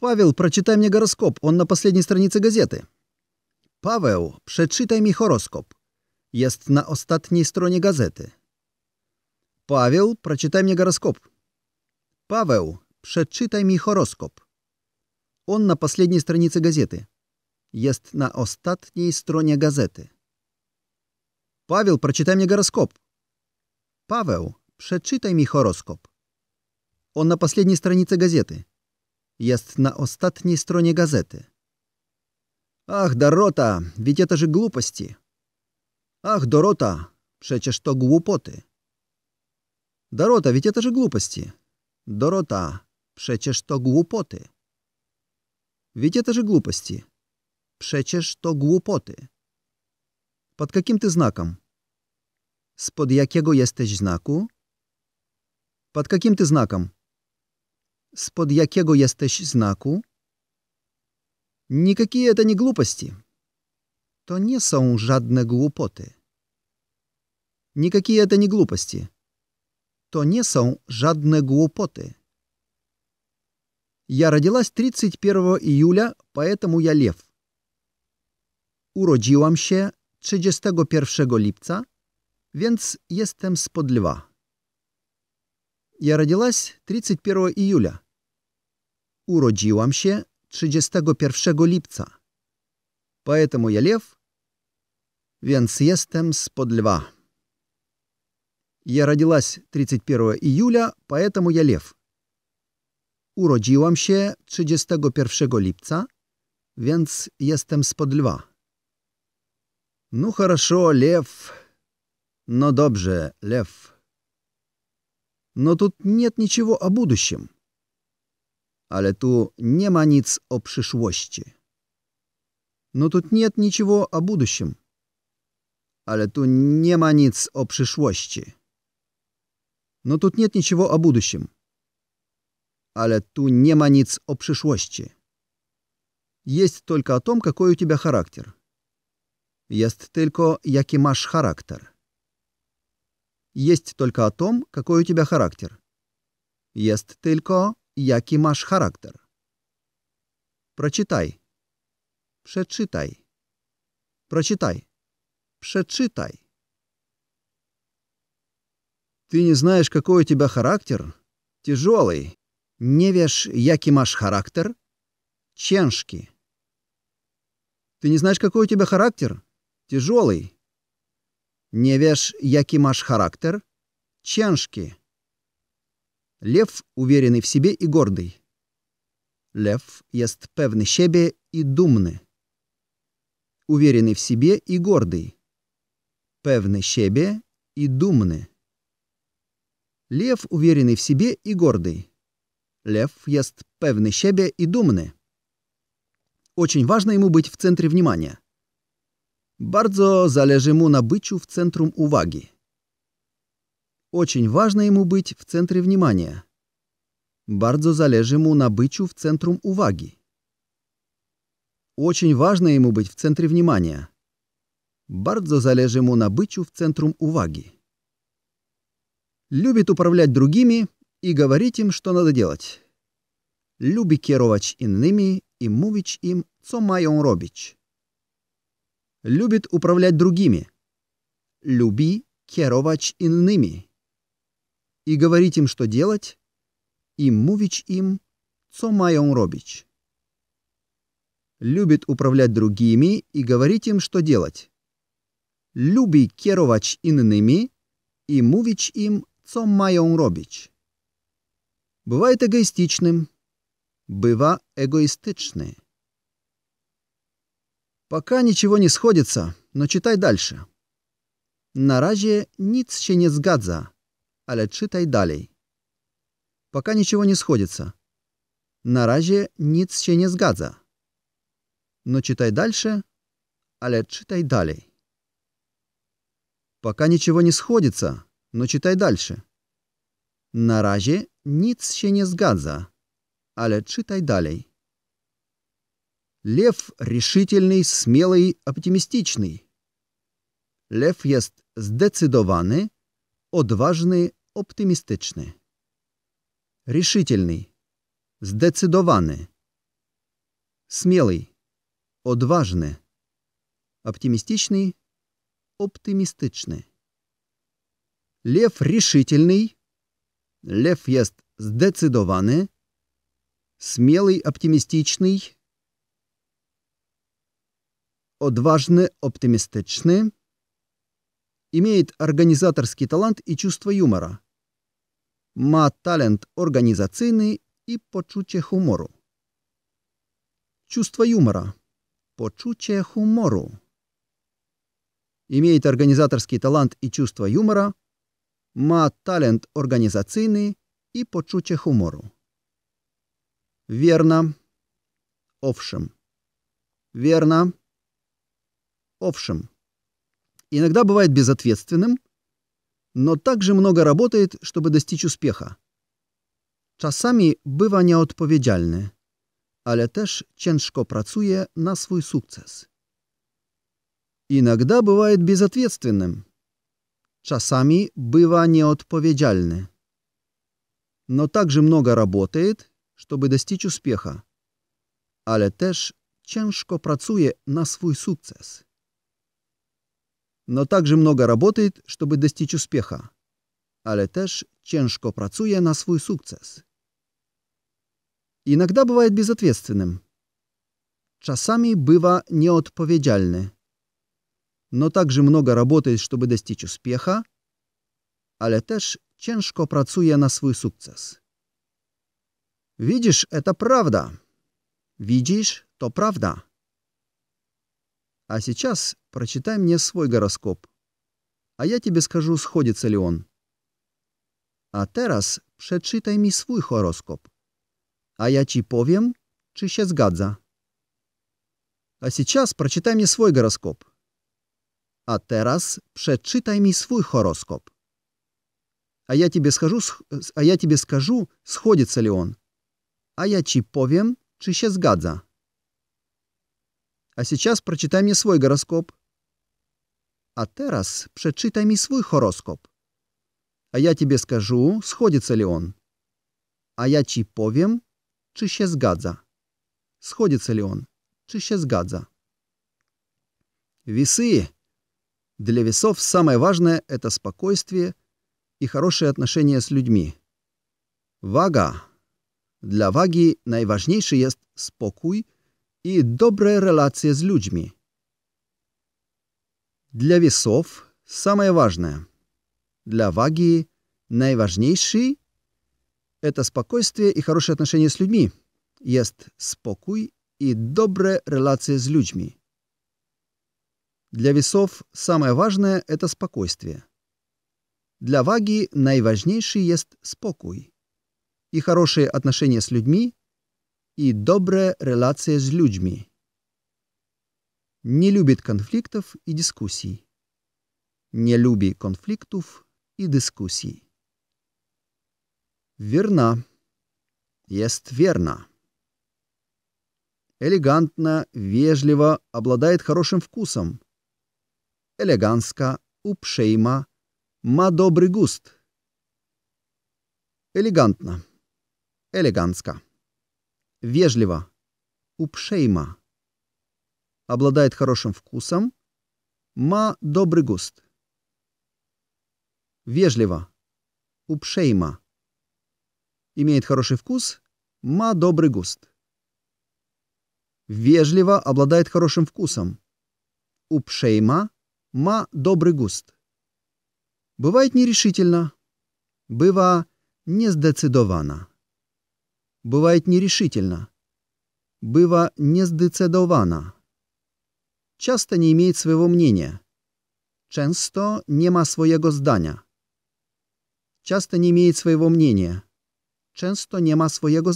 «Павел, прочитай мне гороскоп, он на последней странице газеты». «Павел, przeczytaj mi horoskop. Jest na ostatniej stronie gazety. Paweł, przeczytaj mi horoskop. On na последней странице газеты. Jest na ostatniej stronie gazety. Paweł, przeczytaj mi goroskop. Paweł, przeczytaj mi horoskop. Он на последней странице газеты. jest na ostatniej stronie gazety. Ach, Dorota, ведь это же глупости. Ах, Дорота, przecież to głupoty. Дорота, ведь это же глупости. Дорота, przecież to głupoty. Ведь это же глупости. Przecież to głupoty. Pod jakim ty znakiem? Spod jakiego jesteś znaku? Pod jakim ty znakiem? spod jakiego jesteś znaku? Nikakie to nie głupości. To nie są żadne głupoty. Nikakie to nie głupości. To nie są żadne głupoty. Я родилась 31 июля, поэтому я лев. Уродилась 31 lipca, więc jestem spod льва. Я rodилась 31 июля. Urodziłam się 31 lipca. Поэтому я лев, więc jestem spod lwa. Я родилась 31 июля, поэтому я лев. Urodziłam się 31 lipca, więc jestem spod lwa. Ну хорошо, лев. Но добже, лев. но тут нет ничего о будущем. Але ту нема ниц о przyszłości. Но тут нет ничего о будущем. Але ту нема ниц о przyszłości. Но тут нет ничего о будущем. Але ту нема ниц о przyszłości. Есть только о том, какой у тебя характер. Есть только, jaki masz charakter. Есть только о том, какой у тебя характер. Есть только, який masz характер. Прочитай. Прочитай. Прочитай. Прочитай. Ты не знаешь, какой у тебя характер? Тяжелый. Не вешь, який маш характер? Ченшки. Ты не знаешь, какой у тебя характер? Тяжелый. Не веш, який маш характер? Ченшки. Лев уверенный в себе и гордый. Лев jest pewny себе и dumny. Уверенный в себе и гордый. Pewny себе и думны. Лев уверенный в себе и гордый. Лев jest pewny себе и думны. Очень важно ему быть в центре внимания. Bardzo zależy mu na byciu w centrum uwagi. Очень важно ему быть в центре внимания. Bardzo zależy mu na byciu w centrum uwagi. Очень важно ему быть в центре внимания. Bardzo zależy mu na byciu w centrum uwagi. Любит управлять другими и говорить им, что надо делать. Люби керовать иными и мувить им, co mają robić любит управлять другими. Люби керовач иными. И говорить им, что делать, и мувич им, co mają робич. Любит управлять другими и говорить им, что делать. Люби керовач иными и мувич им, co mają робич. Бывает эгоистичным. Быва эгоистичный. Пока ничего не сходится, но читай дальше. На разе ниц ще не згадza, але читай далей. Пока ничего не сходится. На разе ниц ще не згадza. Но читай дальше, але читай далей. Пока ничего не сходится, но читай дальше. На разе ниц ще не згадza, але читай далей. Лев решительный, смелый, оптимистичный. Лев jest zdecydowany, odważny, оптимистичный. Решительный. Zdecydowany. Смелый. Odważny. Оптимистичный. Оптимистичный. Лев решительный. Лев jest zdecydowany. Смелый, оптимистичный. Одважны, оптимистичны, Имеет организаторский талант и чувство юмора. ма талент organizacyjny и poczucie хумору, Чувство юмора. Poczucie хумору, Имеет организаторский талант и чувство юмора. ма талент organizacyjny и poczucie хумору, Верно. Owszem. Верно общим. Иногда бывает безответственным, но также много работает, чтобы достичь успеха. Часами bywa nieodpowiedzialny, але też ciężko pracuje на свой сукцес. Иногда бывает безответственным. часами bywa nieodpowiedzialny. Но также много работает, чтобы достичь успеха. але też ciężko pracuje на свой сукцес но также много работает, чтобы достичь успеха, Але теж ciężko працює на свой сукцес. Иногда бывает безответственным. Часами быва неотповедяльны. Но также много работает, чтобы достичь успеха, але теж ciężko працює на свій сукцес. Видишь, это правда. Видишь, то правда. А сейчас прочитай мне свой гороскоп. А я тебе скажу, сходится ли он. A teraz przeczytaj mi swój horoskop. а я ci powiem, czy się zgadza. А сейчас прочитай мне свой гороскоп. А teraz przeczytaj mi swój horoskop. А я тебе скажу, а я тебе скажу, сходится ли он. А я ci powiem, czy się zgadza. А сейчас прочитай мне свой гороскоп. А teraz прочитай мне свой horoskop. А я тебе скажу, сходится ли он. А я ci powiem, чи się zgadza. Сходится ли он, чи się zgadza. Весы. Для весов самое важное – это спокойствие и хорошие отношения с людьми. Вага. Для ваги наиважнейший есть спокой – и dobre relacje с людьми. Для весов самое важное. Для ваги наиважнейший – это спокойствие и хорошие отношения с людьми. Есть спокой и dobre relacje с людьми. Для весов самое важное – это спокойствие. Для ваги наиважнейший есть спокой и хорошие отношения с людьми и добрая релация с людьми. Не любит конфликтов и дискуссий. Не люби конфликтов и дискуссий. Верна. Есть верна. Элегантно, вежливо, обладает хорошим вкусом. Элегантска, упшейма, ма добрый густ. Элегантно. Элегантска вежливо, упшейма. Обладает хорошим вкусом. Ма добрый густ. Вежливо, упшейма. Имеет хороший вкус. Ма добрый густ. Вежливо обладает хорошим вкусом. Упшейма. Ма добрый густ. Бывает нерешительно. Быва нездецидована бывает нерешительно, Быва нездецидована. Часто не имеет своего мнения. Często nie ma swojego Часто не имеет своего мнения. Często nie ma swojego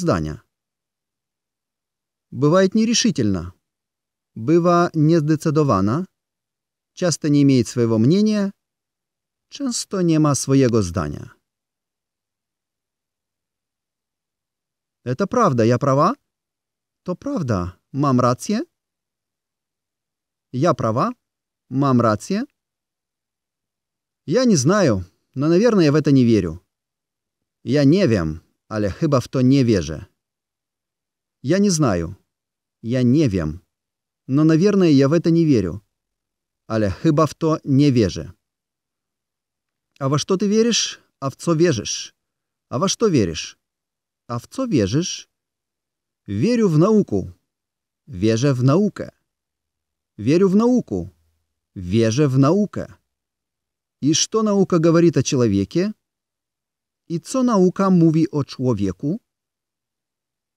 Бывает нерешительно. Быва нездецидована. Часто не имеет своего мнения. часто nie ma swojego zdania. Это правда, я права? То правда. Мам рация? Я права? Мам рация? Я не знаю, но, наверное, я в это не верю. Я не вем, але chyba в то не веже. Я не знаю. Я не вем. Но, наверное, я в это не верю. Але chyba в то не веже. А во что ты веришь, а в co веришь? А во что веришь? А в co веришь? Верю в науку. Wierzę в naukę. Верю в науку. Вежа в наука. И что наука говорит о человеке? И co наука mówi о человеку?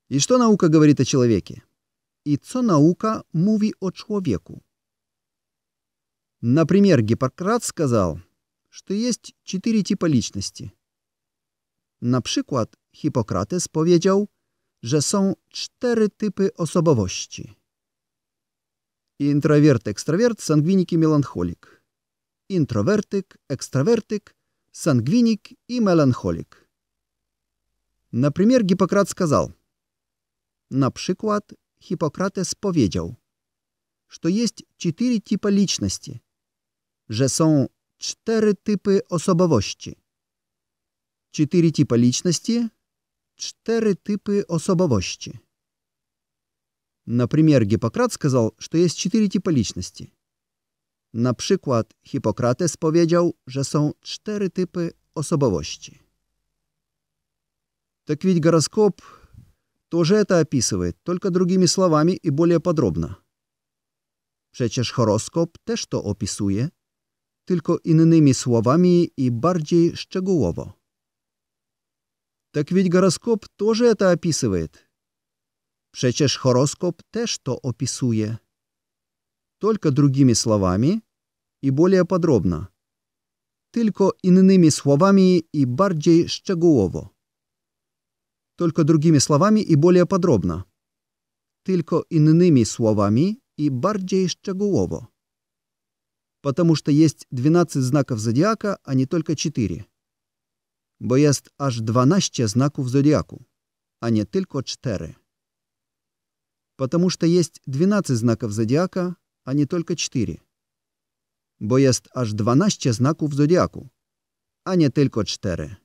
И что наука говорит о человеке? И co наука mówi о человеку? Например, Гиппократ сказал, что есть четыре типа личности. Например, Hipokrates powiedział, że są cztery typy osobowości. Introwert, ekstrawert, sangwinik i melancholik. Introwertyk, ekstrawertyk, sangwinik i melancholik. Na premier Hipokrat сказал. Na przykład Hipokrates powiedział, że jest cztery typy личности, że są cztery typy osobowości. Cztery typy личности четыре типы особовости. Например, Гиппократ сказал, что есть четыре типа личности. Na przykład Hipokrates powiedział, że są cztery typy osobowości. Так ведь гороскоп тоже это описывает, только другими словами и более подробно. Przecież horoskop też to opisuje, tylko innymi słowami i bardziej szczegółowo. Так ведь гороскоп тоже это описывает. Przecież horoskop też что opisuje. Только другими словами и более подробно. Только иными словами и bardziej szczegółowo. Только другими словами и более подробно. Только иными словами и bardziej szczegółowo. Потому что есть 12 знаков зодиака, а не только 4. bo jest aż 12 znaków zodiaku, a nie tylko 4. Потому что есть 12 знаков зодиака, а не только 4. Bo jest aż 12 znaków zodiaku, a nie tylko 4.